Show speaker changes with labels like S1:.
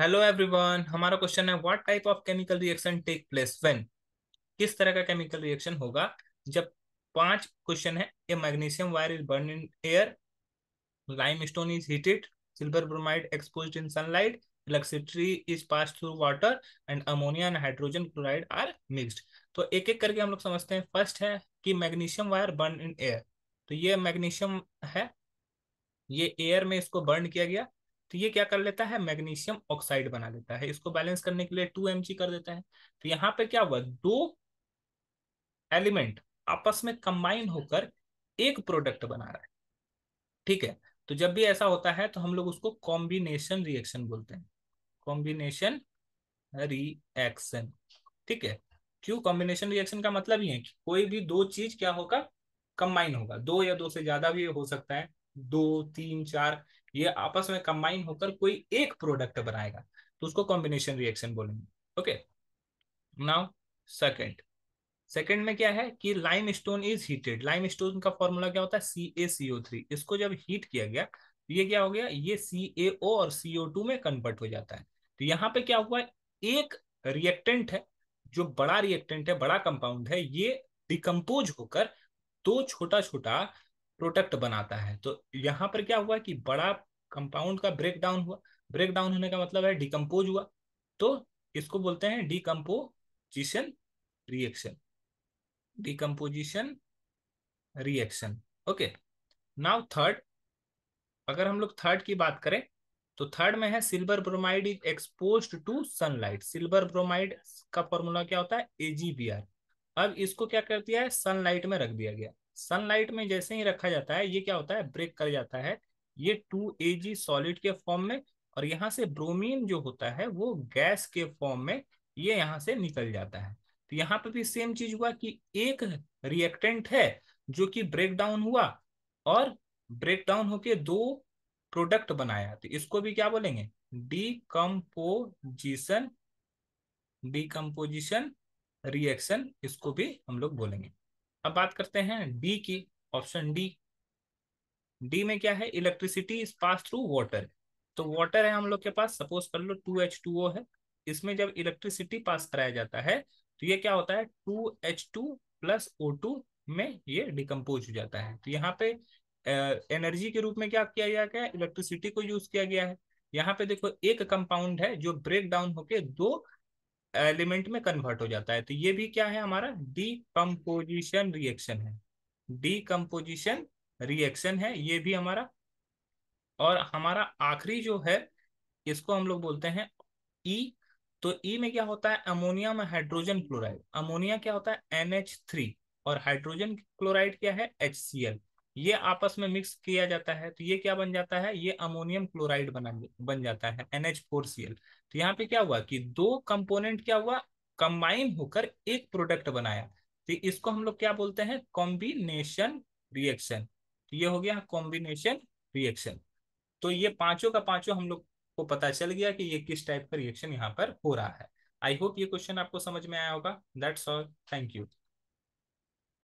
S1: Hello everyone हमारा question है what type of chemical reaction take place when किस तरह का केमिकल रिएक्शन होगा जब पांच क्वेश्चन है A magnesium wire is burn in air limestone is heated silver bromide expose in sunlight electricity is pass through water and ammonia and hydrogen chloride are mixed तो एक एक करके हम लोग समझते हैं फर्स्ट है कि magnesium wire burn in air तो ये मैग्नीशियम है ये एयर में इसको बर्न किया गया तो ये क्या कर लेता है मैग्नीशियम ऑक्साइड बना लेता है इसको बैलेंस करने के लिए टू एम कर देता है तो यहाँ पे क्या हुआ दो एलिमेंट आपस में कंबाइन होकर एक प्रोडक्ट बना रहा है ठीक है तो जब भी ऐसा होता है तो हम लोग उसको कॉम्बिनेशन रिएक्शन बोलते हैं कॉम्बिनेशन रिएक्शन ठीक है क्यों कॉम्बिनेशन रिएक्शन का मतलब ये है कि कोई भी दो चीज क्या होगा कंबाइन होगा दो या दो से ज्यादा भी हो सकता है दो तीन चार ये आपस में कंबाइन होकर कोई एक प्रोडक्ट बनाएगा तो उसको कॉम्बिनेशन रिएक्शन बोलेंगे ओके नाउ सेकंड सेकंड में क्या है कि limestone is heated limestone का फॉर्मूला क्या होता है सी ए थ्री इसको जब हीट किया गया तो ये क्या हो गया ये सी ए ओ और सी टू में कन्वर्ट हो जाता है तो यहाँ पे क्या हुआ एक रिएक्टेंट है जो बड़ा रिएक्टेंट है बड़ा कंपाउंड है ये डिकम्पोज होकर दो छोटा छोटा प्रोडक्ट बनाता है तो यहाँ पर क्या हुआ कि बड़ा कंपाउंड का ब्रेक डाउन हुआ ब्रेक डाउन होने का मतलब है डिकम्पोज हुआ तो इसको बोलते हैं decomposition reaction decomposition reaction okay now third अगर हम लोग थर्ड की बात करें तो थर्ड में है silver bromide is expose to sunlight silver bromide का फॉर्मूला क्या होता है एजीबीआर अब इसको क्या कर दिया है सनलाइट में रख दिया गया सनलाइट में जैसे ही रखा जाता है ये क्या होता है ब्रेक कर जाता है ये टू ए जी सॉलिड के फॉर्म में और यहाँ से ब्रोमीन जो होता है वो गैस के फॉर्म में ये यहाँ से निकल जाता है तो यहाँ पे भी सेम चीज हुआ कि एक रिएक्टेंट है जो कि ब्रेक डाउन हुआ और ब्रेक डाउन होके दो प्रोडक्ट बनाया तो इसको भी क्या बोलेंगे डीकम्पोजिशन डीकम्पोजिशन रिएक्शन इसको भी हम लोग बोलेंगे अब बात करते हैं डी की ऑप्शन डी डी में क्या है electricity is pass through water तो वाटर है हम लोग के पास सपोज कर लो टू एच टू ओ है इसमें जब इलेक्ट्रिसिटी पास कराया जाता है तो ये क्या होता है two H two plus O two में ये डिकम्पोज हो जाता है तो यहाँ पे एनर्जी के रूप में क्या किया गया क्या इलेक्ट्रिसिटी को यूज किया गया है यहाँ पे देखो एक कंपाउंड है जो ब्रेक डाउन होके दो एलिमेंट में कन्वर्ट हो जाता है तो ये भी क्या है हमारा डीकम्पोजिशन रिएक्शन है डीकम्पोजिशन रिएक्शन है ये भी हमारा और हमारा आखिरी जो है इसको हम लोग बोलते हैं ई e। तो ई e में क्या होता है अमोनिया में हाइड्रोजन क्लोराइड अमोनिया क्या होता है एन एच थ्री और हाइड्रोजन क्लोराइड क्या है एच सी एल ये आपस में मिक्स किया जाता है तो ये क्या बन जाता है ये अमोनियम क्लोराइड बना बन जाता है NH4Cl तो यहाँ पे क्या हुआ कि दो कंपोनेंट क्या हुआ कंबाइन होकर एक प्रोडक्ट बनाया तो इसको हम लोग क्या बोलते हैं कॉम्बिनेशन रिएक्शन तो ये हो गया कॉम्बिनेशन रिएक्शन तो ये पांचों का पांचों हम लोग को पता चल गया कि ये किस टाइप का रिएक्शन यहाँ पर हो रहा है आई होप ये क्वेश्चन आपको समझ में आया होगा दैट्स ऑल थैंक यू